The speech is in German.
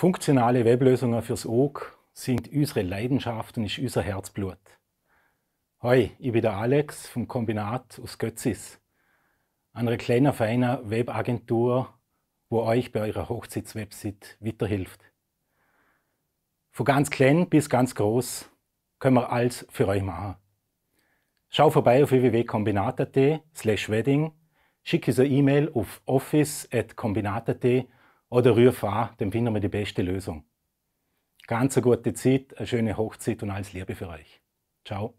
Funktionale Weblösungen fürs OG sind unsere Leidenschaft und ist unser Herzblut. Hoi, ich bin der Alex vom Kombinat aus Götzis, einer kleinen, feinen Webagentur, wo euch bei eurer Hochzeitswebsite weiterhilft. Von ganz klein bis ganz groß können wir alles für euch machen. Schau vorbei auf www.kombinat.at slash wedding, schick uns eine E-Mail auf office.kombinat.at oder ruf an, dann finden wir die beste Lösung. Ganz eine gute Zeit, eine schöne Hochzeit und alles Liebe für euch. Ciao.